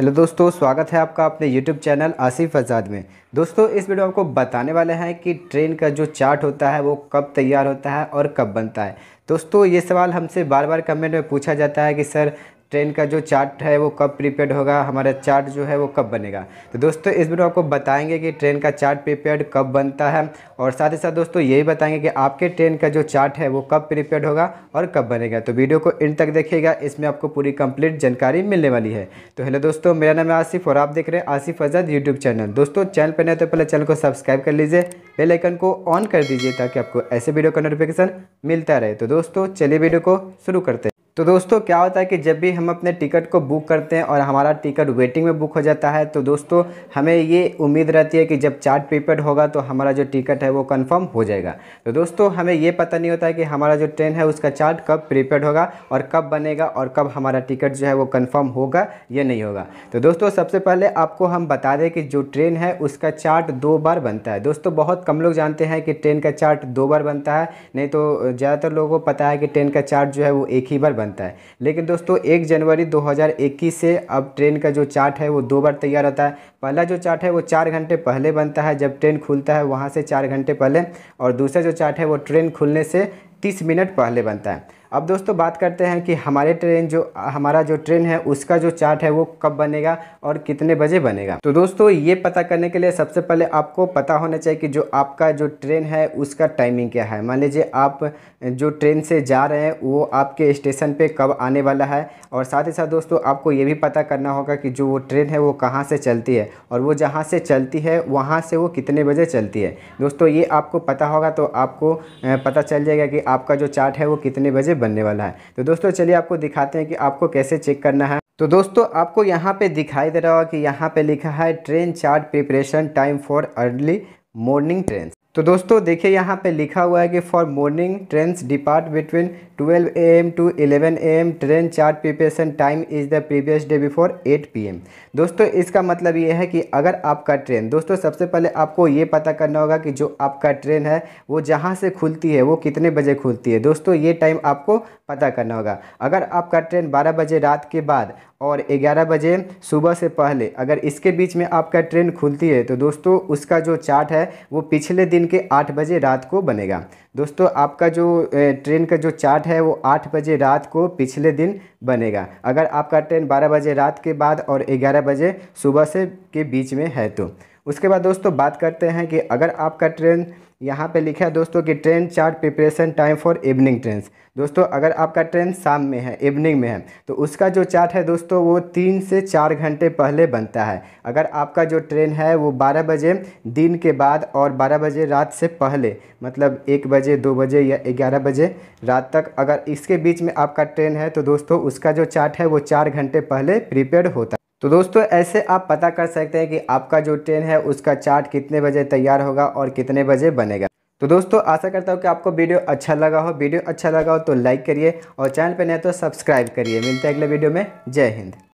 hello दोस्तों स्वागत है आपका अपने यूट्यूब चैनल आसिफ आज़ाद में दोस्तों इस वीडियो आपको बताने वाले हैं कि ट्रेन का जो चार्ट होता है वो कब तैयार होता है और कब बनता है दोस्तों ये सवाल हमसे बार बार कमेंट में पूछा जाता है कि सर ट्रेन का जो चार्ट है वो कब प्रीपेड होगा हमारा चार्ट जो है वो कब बनेगा तो दोस्तों इस वीडियो आपको बताएंगे कि ट्रेन का चार्ट प्रीपेड कब बनता है और साथ ही साथ दोस्तों यही बताएंगे कि आपके ट्रेन का जो चार्ट है वो कब प्रीपेड होगा और कब बनेगा तो वीडियो को इन तक देखिएगा इसमें आपको पूरी कंप्लीट जानकारी मिलने वाली है तो हेलो दोस्तों मेरा नाम है आसिफ और आप देख रहे हैं आसिफ आज़ाद यूट्यूब चैनल दोस्तों चैनल पर नहीं तो पहले चैनल को सब्सक्राइब कर लीजिए बेलाइकन को ऑन कर दीजिए ताकि आपको ऐसे वीडियो का नोटिफिकेशन मिलता रहे तो दोस्तों चलिए वीडियो को शुरू करते हैं तो दोस्तों क्या होता है कि जब भी हम अपने टिकट को बुक करते हैं और हमारा टिकट वेटिंग में बुक हो जाता है तो दोस्तों हमें ये उम्मीद रहती है कि जब चार्ट पेपर होगा तो हमारा जो टिकट है वो कंफर्म हो जाएगा तो दोस्तों हमें ये पता नहीं होता है कि हमारा जो ट्रेन है उसका चार्ट कब प्रीपेड होगा और कब बनेगा और कब हमारा टिकट जो है वो कन्फर्म होगा या नहीं होगा तो दोस्तों सबसे पहले आपको हम बता दें कि जो ट्रेन है उसका चार्ट दो बार बनता है दोस्तों बहुत कम लोग जानते हैं कि ट्रेन का चार्ट दो बार बनता है नहीं तो ज़्यादातर लोगों को पता है कि ट्रेन का चार्ट जो है वो एक ही बार बनता है लेकिन दोस्तों एक जनवरी 2021 से अब ट्रेन का जो चार्ट है वो दो बार तैयार होता है पहला जो चार्ट है वो चार घंटे पहले बनता है जब ट्रेन खुलता है वहाँ से चार घंटे पहले और दूसरा जो चार्ट है वो ट्रेन खुलने से तीस मिनट पहले बनता है अब दोस्तों बात करते हैं कि हमारे ट्रेन जो हमारा जो ट्रेन है उसका जो चार्ट है वो कब बनेगा और कितने बजे बनेगा तो दोस्तों ये पता करने के लिए सबसे पहले आपको पता होना चाहिए कि जो आपका जो ट्रेन है उसका टाइमिंग क्या है मान लीजिए आप जो ट्रेन से जा रहे हैं वो आपके स्टेशन पर कब आने वाला है और साथ ही साथ दोस्तों आपको ये भी पता करना होगा कि जो वो ट्रेन है वो कहाँ से चलती है और वो जहाँ से चलती है वहाँ से वो कितने बजे चलती है दोस्तों ये आपको पता होगा तो आपको पता चल जाएगा कि आपका जो चार्ट है वो कितने बजे बनने वाला है तो दोस्तों चलिए आपको दिखाते हैं कि आपको कैसे चेक करना है तो दोस्तों आपको यहाँ पे दिखाई दे रहा होगा कि यहाँ पे लिखा है train chart preparation time for early morning train तो दोस्तों देखिए यहाँ पे लिखा हुआ है कि for morning train depart between 12 A M to 11 A M train chart preparation time is the previous day before 8 P M दोस्तों इसका मतलब ये है कि अगर आपका ट्रेन दोस्तों सबसे पहले आपको ये पता करना होगा कि जो आपका ट्रेन है वो जहाँ से खुलती है वो कितने बजे खुलती है दोस्तों ये टाइम आपको पता करना होगा अगर आपका ट्रेन बारह बजे रात के बाद और 11 बजे सुबह से पहले अगर इसके बीच में आपका ट्रेन खुलती है तो दोस्तों उसका जो चार्ट है वो पिछले दिन दिन के आठ बजे रात को बनेगा दोस्तों आपका जो ट्रेन का जो चार्ट है वो आठ बजे रात को पिछले दिन बनेगा अगर आपका ट्रेन बारह बजे रात के बाद और ग्यारह बजे सुबह से के बीच में है तो उसके बाद दोस्तों बात करते हैं कि अगर आपका ट्रेन यहाँ पे लिखा है दोस्तों कि train chart preparation time for evening train दोस्तों अगर आपका ट्रेन शाम में है इवनिंग में है तो उसका जो चार्ट है दोस्तों वो तीन से चार घंटे पहले बनता है अगर आपका जो ट्रेन है वो बारह बजे दिन के बाद और बारह बजे रात से पहले मतलब एक बजे दो बजे या ग्यारह बजे रात तक अगर इसके बीच में आपका ट्रेन है तो दोस्तों उसका जो चार्ट है वो चार घंटे पहले प्रिपेयर होता है तो दोस्तों ऐसे आप पता कर सकते हैं कि आपका जो ट्रेन है उसका चार्ट कितने बजे तैयार होगा और कितने बजे बनेगा तो दोस्तों आशा करता हूँ कि आपको वीडियो अच्छा लगा हो वीडियो अच्छा लगा हो तो लाइक करिए और चैनल पर नहीं तो सब्सक्राइब करिए मिलते हैं अगले वीडियो में जय हिंद